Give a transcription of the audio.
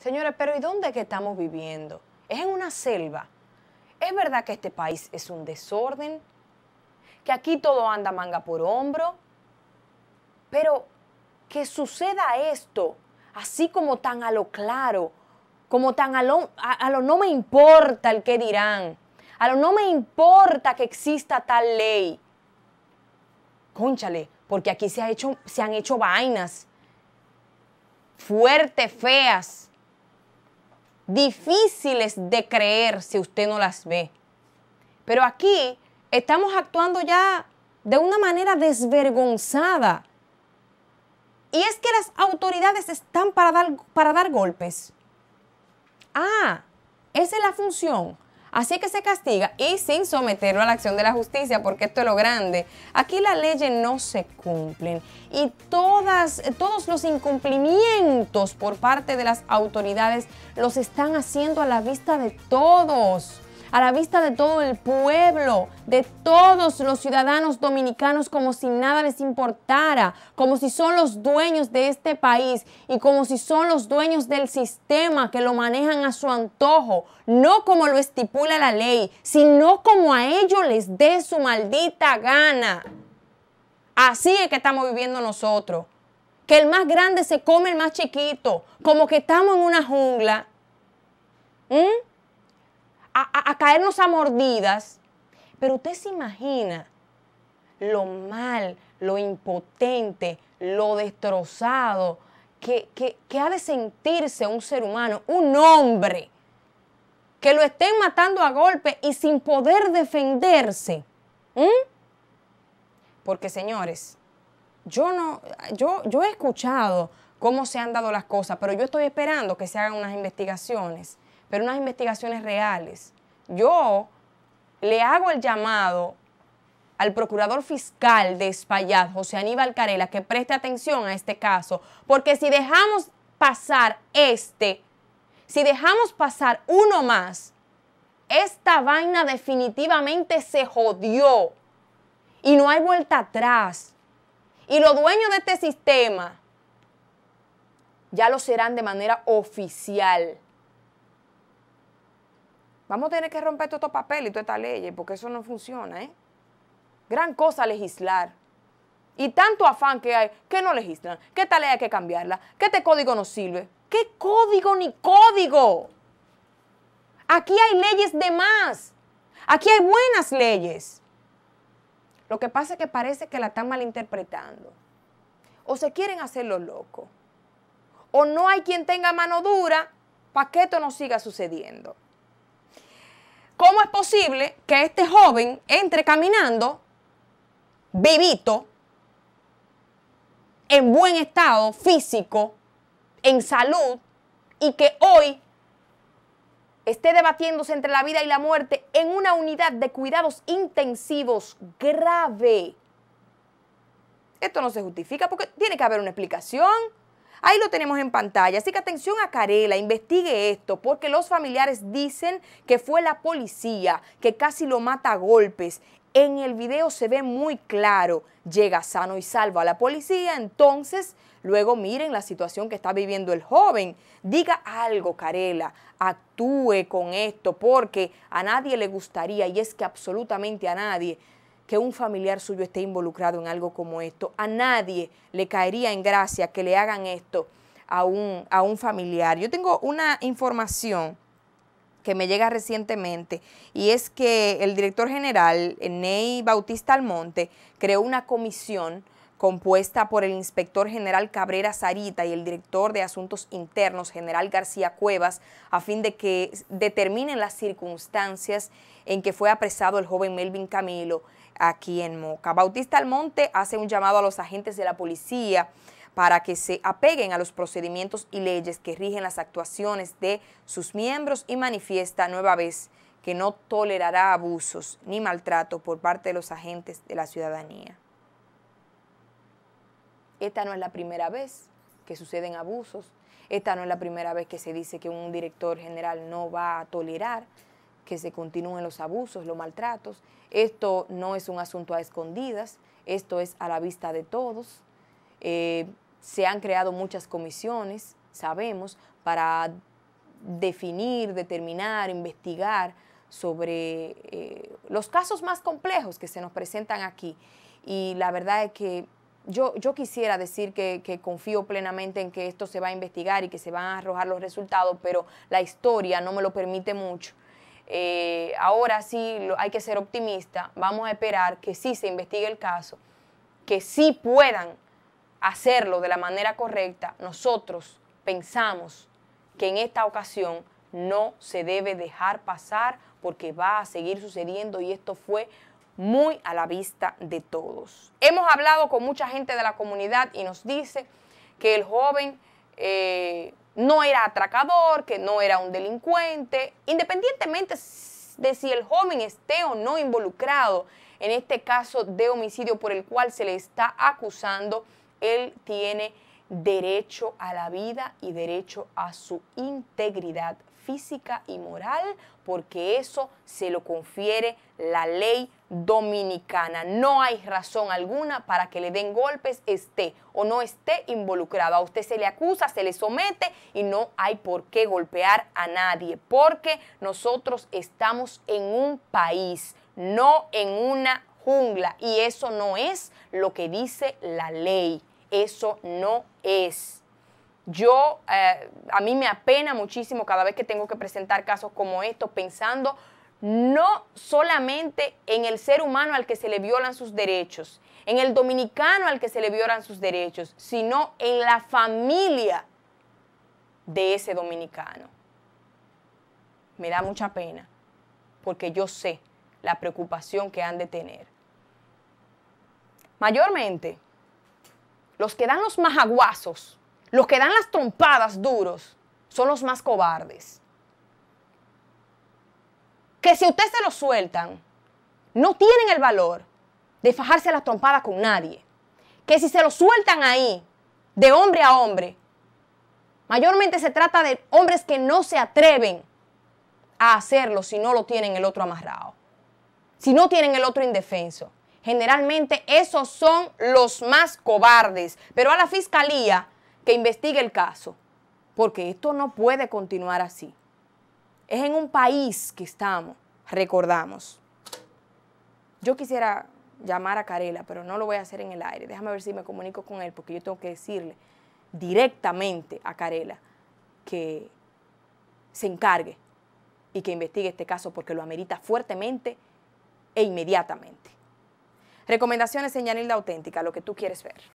Señores, pero ¿y dónde es que estamos viviendo? Es en una selva. ¿Es verdad que este país es un desorden? ¿Que aquí todo anda manga por hombro? Pero que suceda esto, así como tan a lo claro, como tan a lo, a, lo no me importa el que dirán, a lo no me importa que exista tal ley. Cónchale, porque aquí se, hecho, se han hecho vainas fuertes, feas, difíciles de creer si usted no las ve. Pero aquí estamos actuando ya de una manera desvergonzada. Y es que las autoridades están para dar, para dar golpes. Ah, esa es la función Así que se castiga y sin someterlo a la acción de la justicia, porque esto es lo grande. Aquí las leyes no se cumplen y todas, todos los incumplimientos por parte de las autoridades los están haciendo a la vista de todos a la vista de todo el pueblo, de todos los ciudadanos dominicanos como si nada les importara, como si son los dueños de este país y como si son los dueños del sistema que lo manejan a su antojo, no como lo estipula la ley, sino como a ellos les dé su maldita gana. Así es que estamos viviendo nosotros. Que el más grande se come el más chiquito, como que estamos en una jungla. ¿Mm? a, caernos a mordidas. Pero usted se imagina lo mal, lo impotente, lo destrozado que, ha de sentirse un ser humano, un hombre, que lo estén matando a golpe y sin poder defenderse. Porque señores, yo no, yo, yo he escuchado cómo se han dado las cosas, pero yo estoy esperando que se hagan unas investigaciones pero unas investigaciones reales. Yo le hago el llamado al procurador fiscal de Espaillat, José Aníbal Carela, que preste atención a este caso, porque si dejamos pasar este, si dejamos pasar uno más, esta vaina definitivamente se jodió y no hay vuelta atrás. Y los dueños de este sistema ya lo serán de manera oficial. Vamos a tener que romper todos estos papeles y todas estas leyes, porque eso no funciona, ¿eh? Gran cosa legislar. Y tanto afán que hay, que no legislan, qué tal ley hay que cambiarla, que este código no sirve. ¿Qué código ni código? Aquí hay leyes de más. Aquí hay buenas leyes. Lo que pasa es que parece que la están malinterpretando. O se quieren hacer los locos. O no hay quien tenga mano dura para que esto no siga sucediendo. ¿Cómo es posible que este joven entre caminando vivito, en buen estado físico, en salud, y que hoy esté debatiéndose entre la vida y la muerte en una unidad de cuidados intensivos grave? Esto no se justifica porque tiene que haber una explicación. Ahí lo tenemos en pantalla. Así que atención a Carela, investigue esto, porque los familiares dicen que fue la policía que casi lo mata a golpes. En el video se ve muy claro, llega sano y salvo a la policía, entonces luego miren la situación que está viviendo el joven. Diga algo, Carela, actúe con esto, porque a nadie le gustaría, y es que absolutamente a nadie, que un familiar suyo esté involucrado en algo como esto. A nadie le caería en gracia que le hagan esto a un, a un familiar. Yo tengo una información que me llega recientemente, y es que el director general, Ney Bautista Almonte, creó una comisión compuesta por el inspector general Cabrera Sarita y el director de Asuntos Internos, general García Cuevas, a fin de que determinen las circunstancias en que fue apresado el joven Melvin Camilo aquí en Moca. Bautista Almonte hace un llamado a los agentes de la policía para que se apeguen a los procedimientos y leyes que rigen las actuaciones de sus miembros y manifiesta nueva vez que no tolerará abusos ni maltrato por parte de los agentes de la ciudadanía. Esta no es la primera vez que suceden abusos, esta no es la primera vez que se dice que un director general no va a tolerar que se continúen los abusos, los maltratos. Esto no es un asunto a escondidas, esto es a la vista de todos. Eh, se han creado muchas comisiones, sabemos, para definir, determinar, investigar sobre eh, los casos más complejos que se nos presentan aquí. Y la verdad es que yo, yo quisiera decir que, confío plenamente en que esto se va a investigar y que se van a arrojar los resultados, pero la historia no me lo permite mucho. Eh, ahora sí hay que ser optimista, vamos a esperar que sí se investigue el caso, que sí puedan hacerlo de la manera correcta. Nosotros pensamos que en esta ocasión no se debe dejar pasar porque va a seguir sucediendo y esto fue muy a la vista de todos. Hemos hablado con mucha gente de la comunidad y nos dice que el joven eh, no era atracador, que no era un delincuente, independientemente de si el joven esté o no involucrado en este caso de homicidio por el cual se le está acusando, él tiene derecho a la vida y derecho a su integridad física y moral, porque eso se lo confiere la ley dominicana. No hay razón alguna para que le den golpes, esté o no esté involucrado. A usted se le acusa, se le somete y no hay por qué golpear a nadie, porque nosotros estamos en un país, no en una jungla, y eso no es lo que dice la ley. Eso no es. Yo, eh, a mí me apena muchísimo cada vez que tengo que presentar casos como estos, pensando no solamente en el ser humano al que se le violan sus derechos, en el dominicano al que se le violan sus derechos, sino en la familia de ese dominicano. Me da mucha pena, porque yo sé la preocupación que han de tener. Mayormente, los que dan los majaguazos los que dan las trompadas duros son los más cobardes. Que si ustedes se los sueltan, no tienen el valor de fajarse las trompadas con nadie. Que si se los sueltan ahí, de hombre a hombre, mayormente se trata de hombres que no se atreven a hacerlo si no lo tienen el otro amarrado, si no tienen el otro indefenso. Generalmente esos son los más cobardes, pero a la fiscalía que investigue el caso, porque esto no puede continuar así. Es en un país que estamos, recordamos. Yo quisiera llamar a Carela, pero no lo voy a hacer en el aire. Déjame ver si me comunico con él, porque yo tengo que decirle directamente a Carela que se encargue y que investigue este caso porque lo amerita fuertemente e inmediatamente. Recomendaciones en Yanilda Auténtica, lo que tú quieres ver.